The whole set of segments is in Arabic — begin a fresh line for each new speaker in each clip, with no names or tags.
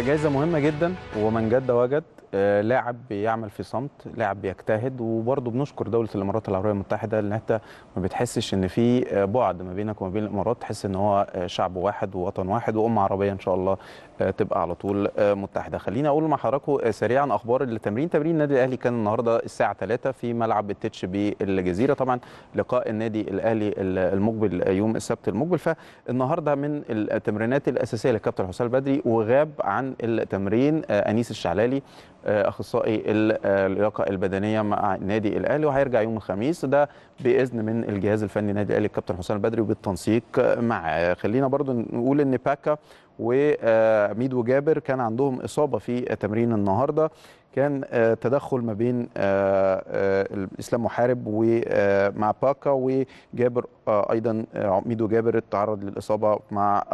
جايزه مهمه جدا ومن جد وجد آه، لاعب بيعمل في صمت لاعب بيجتهد وبرضه بنشكر دوله الامارات العربيه المتحده لأن انت ما بتحسش ان في آه، بعد ما بينك وما بين الامارات تحس ان هو آه، شعب واحد ووطن واحد وام عربيه ان شاء الله تبقى على طول متحده خليني اقول مع حضراتكم سريعا اخبار التمرين تمرين النادي الاهلي كان النهارده الساعه 3 في ملعب التتش بالجزيره طبعا لقاء النادي الاهلي المقبل يوم السبت المقبل فالنهارده من التمرينات الاساسيه للكابتن حسام البدري وغاب عن عن التمرين آه، انيس الشعلالي آه، اخصائي آه، اللياقه البدنيه مع نادي الاهلي وهيرجع يوم الخميس ده باذن من الجهاز الفني نادي الاهلي الكابتن حسام البدري وبالتنسيق معاه خلينا برضو نقول ان باكا وميدو جابر كان عندهم اصابه في تمرين النهارده كان تدخل ما بين اسلام محارب ومع باكا وجابر ايضا ميدو جابر تعرض للاصابه مع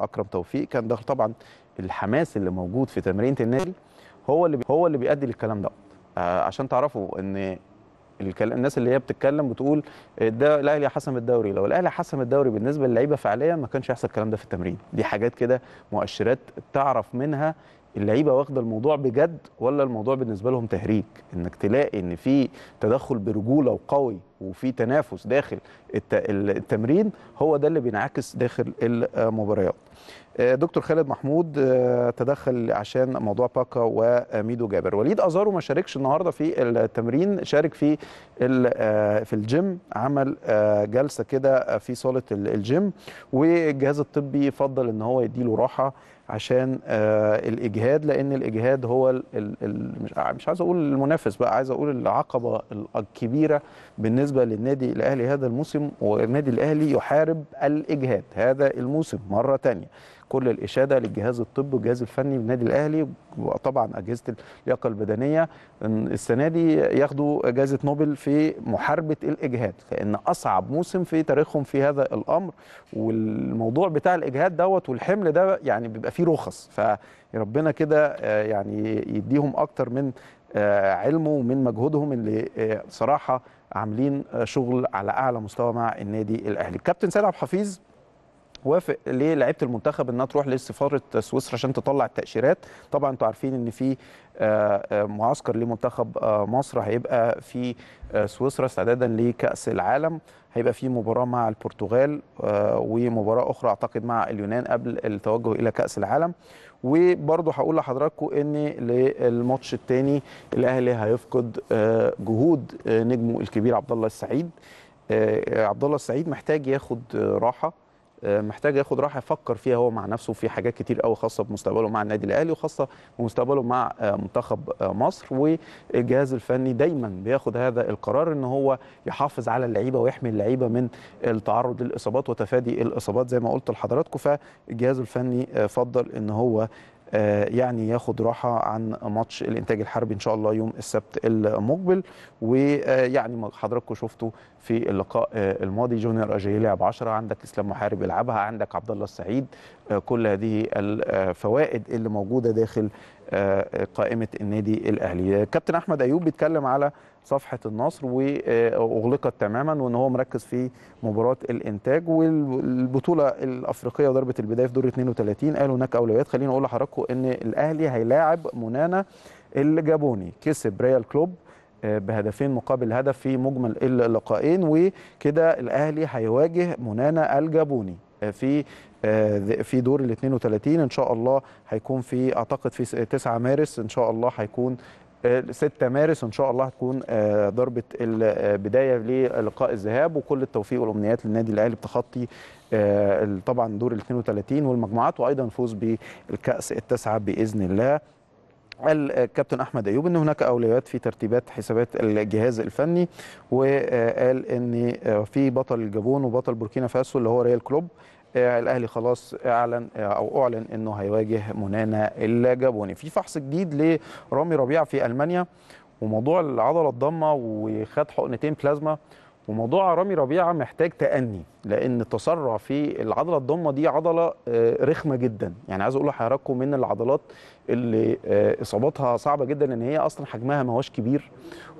اكرم توفيق كان دخل طبعا الحماس اللي موجود في تمرينه النادي هو اللي هو اللي بيؤدي للكلام ده آه عشان تعرفوا ان الناس اللي هي بتتكلم بتقول ده الاهلي حسم الدوري لو الاهلي حسم الدوري بالنسبه للعيبه فعليا ما كانش يحصل الكلام ده في التمرين دي حاجات كده مؤشرات تعرف منها اللعيبه واخده الموضوع بجد ولا الموضوع بالنسبه لهم تهريج انك تلاقي ان في تدخل برجوله وقوي وفي تنافس داخل التمرين هو ده اللي بينعكس داخل المباريات آه، دكتور خالد محمود آه، تدخل عشان موضوع باكا وميدو جابر وليد ازارو ما شاركش النهارده في التمرين شارك في آه، في الجيم عمل جلسه كده في صاله الجيم والجهاز الطبي فضل ان هو يديله راحه عشان آه، الاجهاد لان الاجهاد هو الـ ال آه، مش عايز اقول المنافس بقى عايز اقول العقبه الكبيره بالنسبه للنادي الاهلي هذا الموسم والنادي الاهلي يحارب الاجهاد هذا الموسم مره ثانيه كل الاشاده للجهاز الطبي والجهاز الفني للنادي الاهلي وطبعا اجهزه اللياقه البدنيه السنه دي ياخدوا جائزه نوبل في محاربه الاجهاد لان اصعب موسم في تاريخهم في هذا الامر والموضوع بتاع الاجهاد دوت والحمل ده يعني بيبقى في رخص فربنا كده آه، يعني يديهم اكتر من آه، علمه ومن مجهودهم اللي آه، صراحه عاملين شغل على اعلى مستوى مع النادي الاهلي كابتن سيد عبد الحفيظ وافق ليه لعيبه المنتخب انها تروح لسفاره سويسرا عشان تطلع التاشيرات طبعا انتوا عارفين ان في معسكر لمنتخب مصر هيبقى في سويسرا استعدادا لكاس العالم هيبقى في مباراه مع البرتغال آه، ومباراه اخرى اعتقد مع اليونان قبل التوجه الى كاس العالم وبرضه هقول لحضراتكم ان للماتش الثاني الاهلي هيفقد آه، جهود آه، نجمه الكبير عبد الله السعيد عبد الله السعيد محتاج ياخد راحه آه، محتاج ياخد راحه يفكر فيها هو مع نفسه في حاجات كتير قوي خاصه بمستقبله مع النادي الاهلي وخاصه بمستقبله مع آه، منتخب آه، مصر والجهاز الفني دايما بياخد هذا القرار ان هو يحافظ على اللعيبه ويحمي اللعيبه من التعرض للاصابات وتفادي الاصابات زي ما قلت لحضراتكم فالجهاز الفني فضل ان هو آه، يعني ياخد راحه عن ماتش الانتاج الحربي ان شاء الله يوم السبت المقبل ويعني حضراتكم شفتوا في اللقاء آه، الماضي جونيور أجي لعب 10 عندك اسلام محارب يلعبها عندك عبد الله السعيد آه، كل هذه الفوائد اللي موجوده داخل قائمه النادي الاهلي كابتن احمد ايوب بيتكلم على صفحه النصر واغلقت آه، تماما وان هو مركز في مباراه الانتاج والبطوله الافريقيه وضربه البدايه في دور 32 قالوا هناك اولويات خليني اقول لحضراتكم ان الاهلي هيلاعب مونانا الجابوني كسب ريال كلوب آه، بهدفين مقابل هدف في مجمل اللقائين وكده الاهلي هيواجه مونانا الجابوني آه، في في دور ال 32 ان شاء الله هيكون في اعتقد في 9 مارس ان شاء الله هيكون 6 مارس ان شاء الله هتكون آه، ضربه البدايه للقاء الذهاب وكل التوفيق والامنيات للنادي الاهلي بتخطي آه، طبعا دور ال 32 والمجموعات وايضا فوز بالكاس التاسعه باذن الله قال الكابتن احمد ايوب ان هناك اولويات في ترتيبات حسابات الجهاز الفني وقال ان في بطل الجابون وبطل بوركينا فاسو اللي هو ريال كلوب الاهلي خلاص اعلن او اعلن انه هيواجه منانا الجابوني في فحص جديد لرامي ربيعه في المانيا وموضوع العضله الضامه وخد حقنتين بلازما وموضوع رامي ربيعه محتاج تأني لأن التسرع في العضلة الضمة دي عضلة آه، رخمة جدا يعني عايز أقول لحضراتكم من العضلات اللي آه، إصاباتها صعبة جدا لأن هي أصلا حجمها ما هوش كبير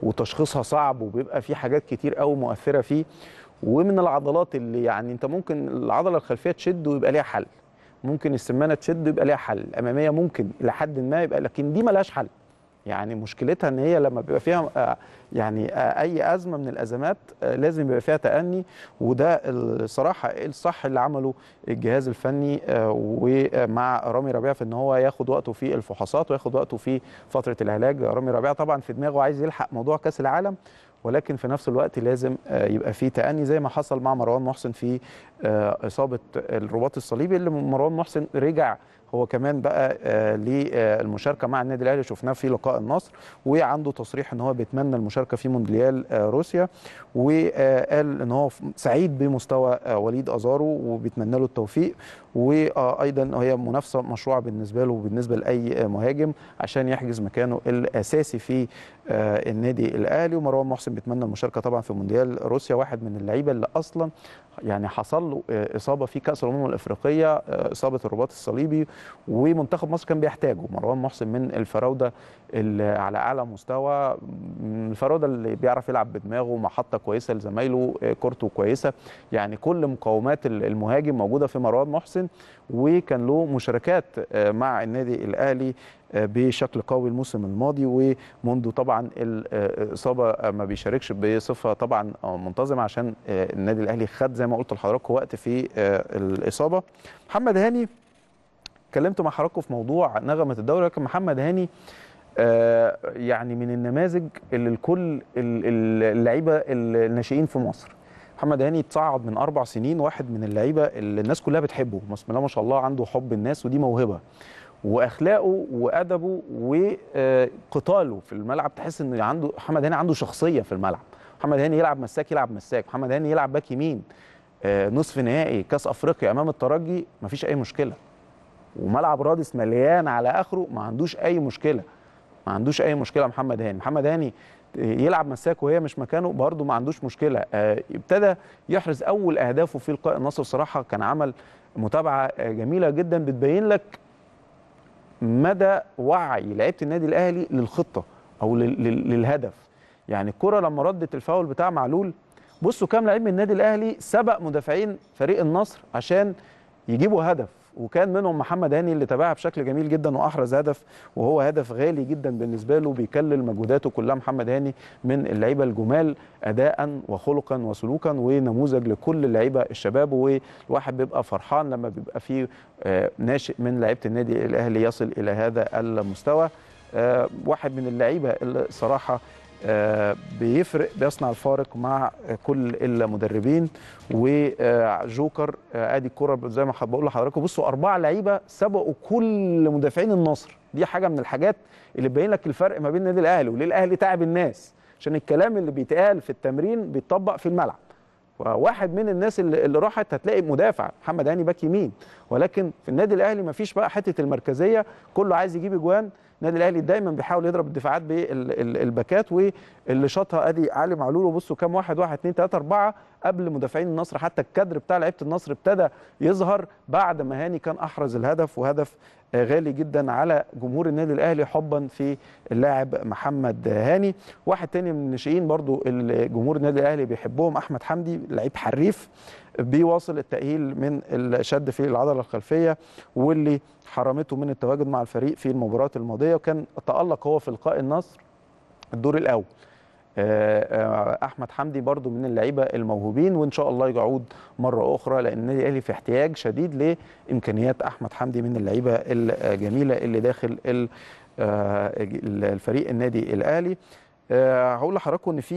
وتشخيصها صعب وبيبقى في حاجات كتير قوي مؤثرة فيه ومن العضلات اللي يعني انت ممكن العضله الخلفيه تشد ويبقى ليها حل ممكن السمانه تشد ويبقى ليها حل الاماميه ممكن الى حد ما يبقى لكن دي ملهاش حل يعني مشكلتها ان هي لما بيبقى فيها آه، يعني آه، اي ازمه من الازمات آه، لازم يبقى فيها تاني وده الصراحه الصح اللي عمله الجهاز الفني ومع رامي ربيع في ان هو ياخد وقته في الفحوصات وياخد وقته في فتره العلاج رامي ربيع طبعا في دماغه عايز يلحق موضوع كاس العالم ولكن في نفس الوقت لازم آه، يبقى في تأني زي ما حصل مع مروان محسن في آه، إصابة الرباط الصليبي اللي مروان محسن رجع هو كمان بقى آه، للمشاركه مع النادي الاهلي شفناه في لقاء النصر وعنده تصريح ان هو بيتمنى المشاركه في مونديال آه، روسيا وقال ان هو سعيد بمستوى آه، وليد ازارو وبيتمنى له التوفيق وايضا هي منافسه مشروعه بالنسبه له وبالنسبه لاي مهاجم عشان يحجز مكانه الاساسي في النادي الاهلي ومروان محسن بيتمنى المشاركه طبعا في مونديال روسيا واحد من اللعيبه اللي اصلا يعني حصل له آه، اصابه في كاس الامم الافريقيه آه، اصابه الرباط الصليبي ومنتخب مصر كان بيحتاجه مروان محسن من الفراوده اللي على اعلى مستوى الفراوده اللي بيعرف يلعب بدماغه محطه كويسه لزمايله آه، كورته كويسه يعني كل مقومات المهاجم موجوده في مروان محسن وكان له مشاركات مع النادي الاهلي بشكل قوي الموسم الماضي ومنذ طبعا الاصابه ما بيشاركش بصفه طبعا منتظمه عشان النادي الاهلي خد زي ما قلت لحضراتكم وقت في الاصابه محمد هاني اتكلمت مع حضراتكم في موضوع نغمه الدوري لكن محمد هاني آه، يعني من النماذج اللي الكل اللعيبه الناشئين في مصر محمد هاني اتصعد من اربع سنين واحد من اللعيبه اللي الناس كلها بتحبه بسم الله ما شاء الله عنده حب الناس ودي موهبه واخلاقه وادبه وقتاله في الملعب تحس ان عنده محمد هاني عنده شخصيه في الملعب محمد هاني يلعب مساك يلعب مساك محمد هاني يلعب باك يمين آه، نصف نهائي كاس افريقيا امام الترجي مفيش اي مشكله وملعب رادس مليان على اخره ما عندوش اي مشكله ما عندوش اي مشكله محمد هاني محمد هاني يلعب مساك وهي مش مكانه برده ما عندوش مشكله آه، ابتدى يحرز اول اهدافه في لقاء النصر صراحه كان عمل متابعه آه، جميله جدا بتبين لك مدى وعي لعيبه النادي الاهلي للخطه او للهدف يعني الكره لما ردت الفاول بتاع معلول بصوا كام لعيب من النادي الاهلي سبق مدافعين فريق النصر عشان يجيبوا هدف وكان منهم محمد هاني اللي تابعها بشكل جميل جدا واحرز هدف وهو هدف غالي جدا بالنسبه له بيكلل مجهوداته كلها محمد هاني من اللعيبه الجمال اداء وخلقا وسلوكا ونموذج لكل اللعيبه الشباب والواحد بيبقى فرحان لما بيبقى فيه آه، ناشئ من لعيبه النادي الاهلي يصل الى هذا المستوى آه، واحد من اللعيبه اللي صراحه آه، بيفرق بيصنع الفارق مع كل المدربين وجوكر آه، ادي الكره زي ما بقول لحضراتكم بصوا اربعه لعيبه سبقوا كل مدافعين النصر دي حاجه من الحاجات اللي تبين لك الفرق ما بين النادي الاهلي وليه الاهلي تعب الناس عشان الكلام اللي بيتقال في التمرين بيتطبق في الملعب وواحد من الناس اللي راحت هتلاقي مدافع محمد هاني باك يمين ولكن في النادي الاهلي ما فيش بقى حته المركزيه كله عايز يجيب اجوان النادي الاهلي دايما بيحاول يضرب الدفاعات بالباكات واللي شاطها ادي علي معلول وبصوا كام واحد واحد اثنين ثلاثه اربعه قبل مدافعين النصر حتى الكادر بتاع لعيبه النصر ابتدى يظهر بعد ما هاني كان احرز الهدف وهدف غالي جدا على جمهور النادي الاهلي حبا في اللاعب محمد هاني واحد تاني من الناشئين برضو اللي جمهور النادي الاهلي بيحبهم احمد حمدي لعيب حريف بيواصل التأهيل من الشد في العضلة الخلفية واللي حرمته من التواجد مع الفريق في المباراة الماضية وكان تألق هو في لقاء النصر الدور الأول آه، آه، احمد حمدي برضو من اللعيبه الموهوبين وان شاء الله يعود مره اخرى لان النادي الاهلي في احتياج شديد لامكانيات احمد حمدي من اللعيبه الجميله اللي داخل آه، الفريق النادي الاهلي هقول لحضراتكم ان في